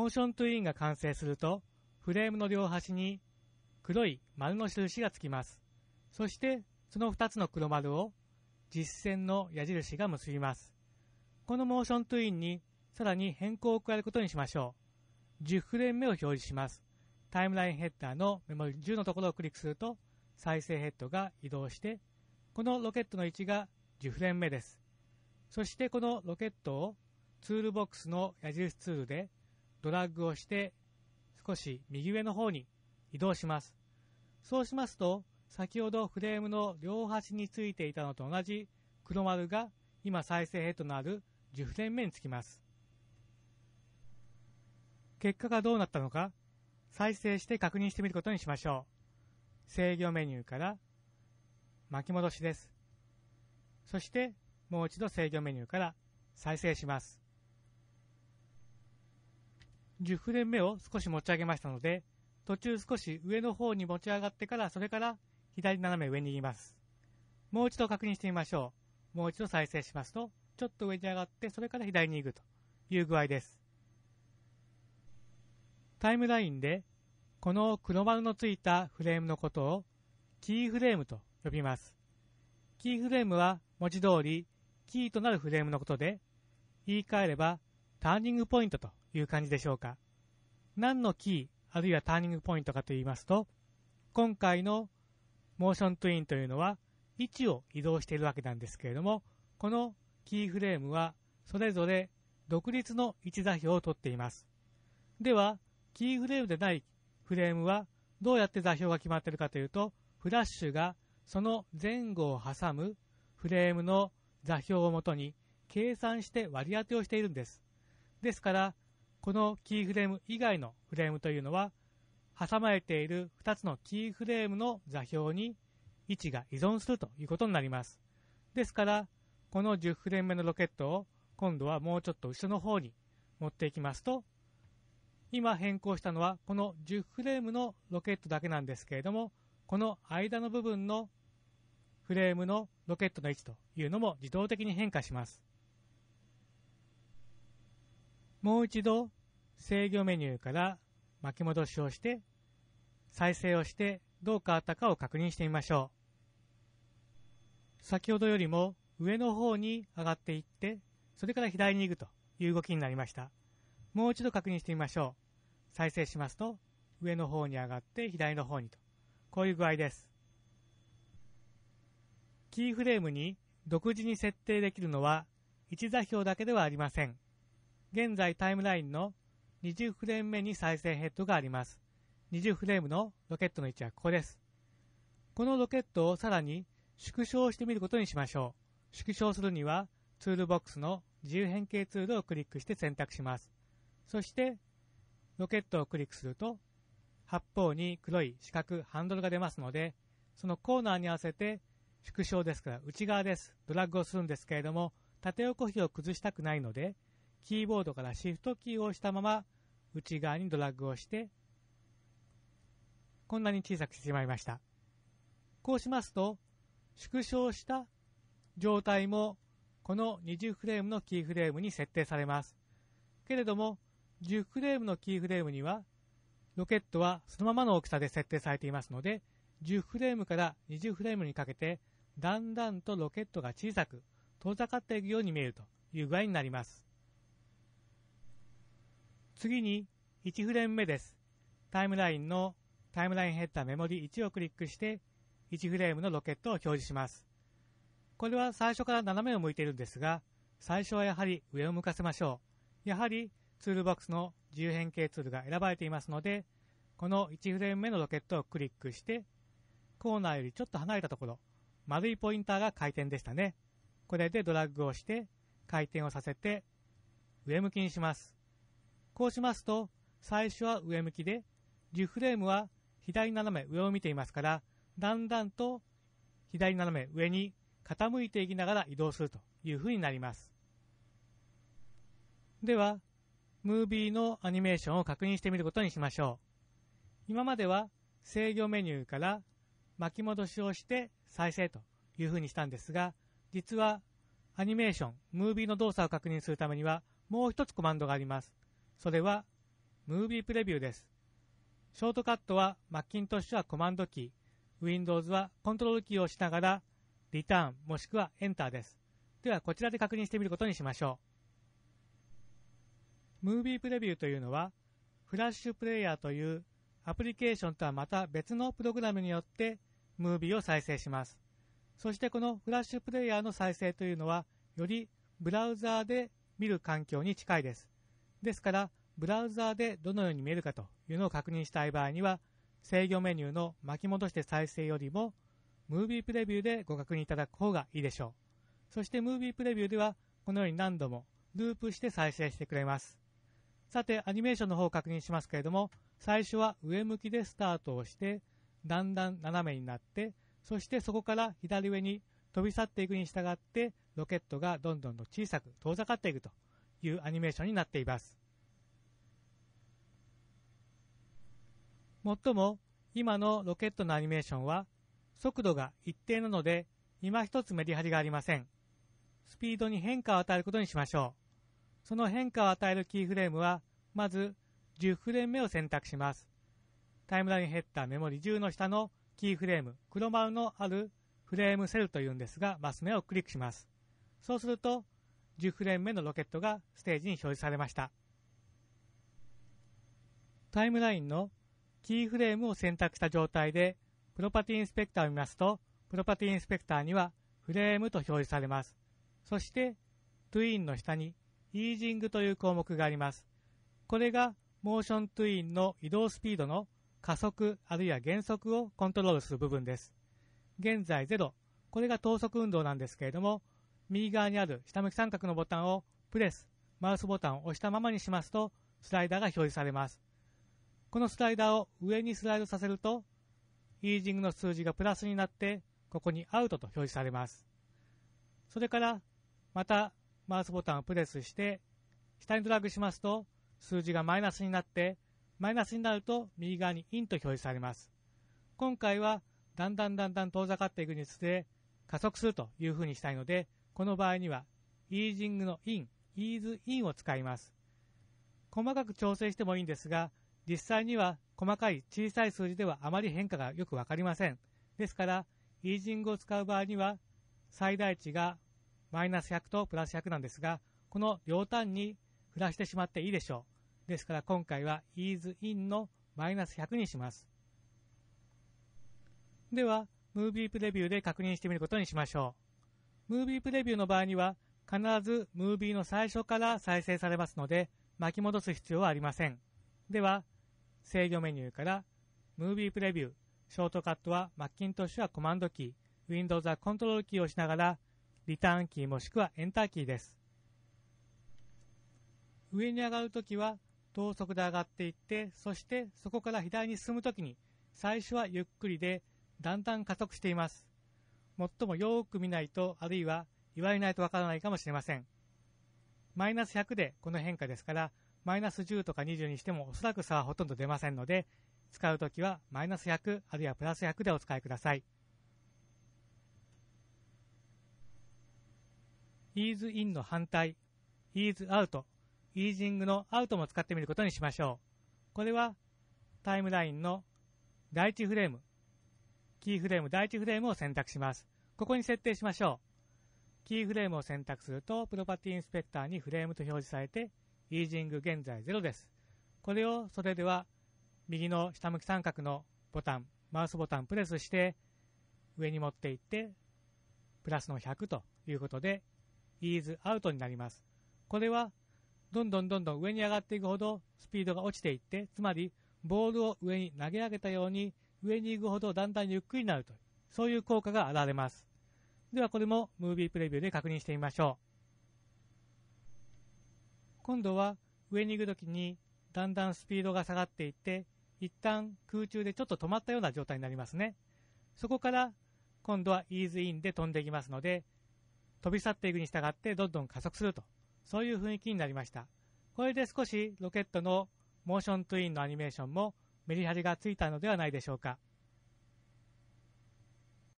モーショントゥインが完成すると、フレームの両端に黒い丸の印がつきます。そして、その2つの黒丸を実線の矢印が結びます。このモーショントゥインにさらに変更を加えることにしましょう。10フレーム目を表示します。タイムラインヘッダーのメモリ10のところをクリックすると、再生ヘッドが移動して、このロケットの位置が10フレーム目です。そしてこのロケットをツールボックスの矢印ツールでドラッグをして少し右上の方に移動します。そうしますと、先ほどフレームの両端についていたのと同じ黒丸が今再生ヘッドのある10フレーム目につきます。結果がどうなったのか、再生して確認してみることにしましょう。制御メニューから巻き戻しです。そしてもう一度制御メニューから再生します。10フレーム目を少し持ち上げましたので、途中少し上の方に持ち上がってから、それから左斜め上に行きます。もう一度確認してみましょう。もう一度再生しますと、ちょっと上に上がって、それから左に行くという具合です。タイムラインで、この黒丸のついたフレームのことを、キーフレームと呼びます。キーフレームは文字通り、キーとなるフレームのことで、言い換えれば、ターニングポイントという感じでしょうか。何のキー、あるいはターニングポイントかと言いますと、今回のモーショントゥインというのは位置を移動しているわけなんですけれども、このキーフレームはそれぞれ独立の位置座標をとっています。では、キーフレームでないフレームはどうやって座標が決まっているかというと、フラッシュがその前後を挟むフレームの座標をもとに計算して割り当てをしているんです。ですから、このキーフレーム以外のフレームというのは、挟まれている2つのキーフレームの座標に位置が依存するということになります。ですから、この10フレーム目のロケットを今度はもうちょっと後ろの方に持っていきますと、今変更したのはこの10フレームのロケットだけなんですけれども、この間の部分のフレームのロケットの位置というのも自動的に変化します。もう一度制御メニューから巻き戻しをして再生をしてどう変わったかを確認してみましょう先ほどよりも上の方に上がっていってそれから左に行くという動きになりましたもう一度確認してみましょう再生しますと上の方に上がって左の方にとこういう具合ですキーフレームに独自に設定できるのは置座標だけではありません。現在タイムラインの20フレーム目に再生ヘッドがあります。20フレームのロケットの位置はここです。このロケットをさらに縮小してみることにしましょう。縮小するにはツールボックスの自由変形ツールをクリックして選択します。そしてロケットをクリックすると八方に黒い四角ハンドルが出ますのでそのコーナーに合わせて縮小ですから内側です。ドラッグをするんですけれども縦横比を崩したくないのでキーボードからシフトキーを押したまま内側にドラッグをしてこんなに小さくしてしまいました。こうしますと縮小した状態もこの20フレームのキーフレームに設定されます。けれども10フレームのキーフレームにはロケットはそのままの大きさで設定されていますので10フレームから20フレームにかけてだんだんとロケットが小さく遠ざかっていくように見えるという具合になります。次に1フレーム目です。タイムラインのタイムラインヘッダーメモリ1をクリックして1フレームのロケットを表示します。これは最初から斜めを向いているんですが、最初はやはり上を向かせましょう。やはりツールボックスの自由変形ツールが選ばれていますので、この1フレーム目のロケットをクリックして、コーナーよりちょっと離れたところ、丸いポインターが回転でしたね。これでドラッグをして、回転をさせて、上向きにします。こうしますと、最初は上向きで、リフレームは左斜め上を見ていますから、だんだんと左斜め上に傾いていきながら移動するという風になります。では、ムービーのアニメーションを確認してみることにしましょう。今までは制御メニューから巻き戻しをして再生という風にしたんですが、実はアニメーション、ムービーの動作を確認するためにはもう一つコマンドがあります。それは、ムービープレビューです。ショートカットはマッキントッシュはコマンドキー、Windows はコントロールキーを押しながら、リターンもしくはエンターです。では、こちらで確認してみることにしましょう。ムービープレビューというのは、フラッシュプレイヤーというアプリケーションとはまた別のプログラムによって、ムービーを再生します。そしてこのフラッシュプレイヤーの再生というのは、よりブラウザーで見る環境に近いです。ですから、ブラウザーでどのように見えるかというのを確認したい場合には、制御メニューの巻き戻して再生よりも、ムービープレビューでご確認いただく方がいいでしょう。そしてムービープレビューでは、このように何度もループして再生してくれます。さて、アニメーションの方を確認しますけれども、最初は上向きでスタートをして、だんだん斜めになって、そしてそこから左上に飛び去っていくに従って、ロケットがどんどんと小さく遠ざかっていくというアニメーションになっています。もっとも、今のロケットのアニメーションは、速度が一定なので、今一つメリハリがありません。スピードに変化を与えることにしましょう。その変化を与えるキーフレームは、まず、10フレーム目を選択します。タイムラインヘッダーメモリ10の下のキーフレーム、黒丸のあるフレームセルというんですが、マス目をクリックします。そうすると、10ム目のロケットがステージに表示されました。タイムラインのキーフレームを選択した状態で、プロパティインスペクターを見ますと、プロパティインスペクターにはフレームと表示されます。そして、トゥインの下にイージングという項目があります。これがモーショントゥインの移動スピードの加速あるいは減速をコントロールする部分です。現在0、これが等速運動なんですけれども、右側にある下向き三角のボタンをプレス、マウスボタンを押したままにしますと、スライダーが表示されます。このスライダーを上にスライドさせると、イージングの数字がプラスになって、ここにアウトと表示されます。それから、またマウスボタンをプレスして、下にドラッグしますと、数字がマイナスになって、マイナスになると右側にインと表示されます。今回は、だんだんだんだん遠ざかっていくにつれ、加速するというふうにしたいので、この場合には、イージングの in、イーズ in を使います。細かく調整してもいいんですが、実際には細かい小さい数字ではあまり変化がよくわかりません。ですから、イージングを使う場合には、最大値がマイナス100とプラス100なんですが、この両端に振らしてしまっていいでしょう。ですから今回は a s in のマイナス100にします。では、ムービープレビューで確認してみることにしましょう。ムービープレビューの場合には、必ずムービーの最初から再生されますので、巻き戻す必要はありません。では、制御メニューから、ムービープレビュー、ショートカットはマッキントッシュはコマンドキー、Windows はコントロールキーを押しながら、リターンキーもしくはエンターキーです。上に上がるときは、等速で上がっていって、そしてそこから左に進むときに、最初はゆっくりで、だんだん加速しています。最もよーく見ないと、あるいは言われないとわからないかもしれません。マイナス100でこの変化ですから、マイナス10とか20にしてもおそらく差はほとんど出ませんので、使うときはマイナス100あるいはプラス100でお使いください。イーズインの反対、イーズアウト、イージングのアウトも使ってみることにしましょう。これはタイムラインの第1フレーム、キーフレーム第1フレームを選択します。ここに設定しましょう。キーフレームを選択すると、プロパティインスペクターにフレームと表示されて、イージング現在0です。これを、それでは、右の下向き三角のボタン、マウスボタンプレスして、上に持っていって、プラスの100ということで、イーズアウトになります。これは、どんどんどんどん上に上がっていくほどスピードが落ちていって、つまり、ボールを上に投げ上げたように、上に行くほどだんだんゆっくりになると、そういう効果が現れます。ではこれもムービープレビューで確認してみましょう。今度は上に行くときにだんだんスピードが下がっていって、一旦空中でちょっと止まったような状態になりますね。そこから今度はイーズインで飛んでいきますので、飛び去っていくに従ってどんどん加速すると、そういう雰囲気になりました。これで少しロケットのモーショントゥインのアニメーションもメリハリがついたのではないでしょうか。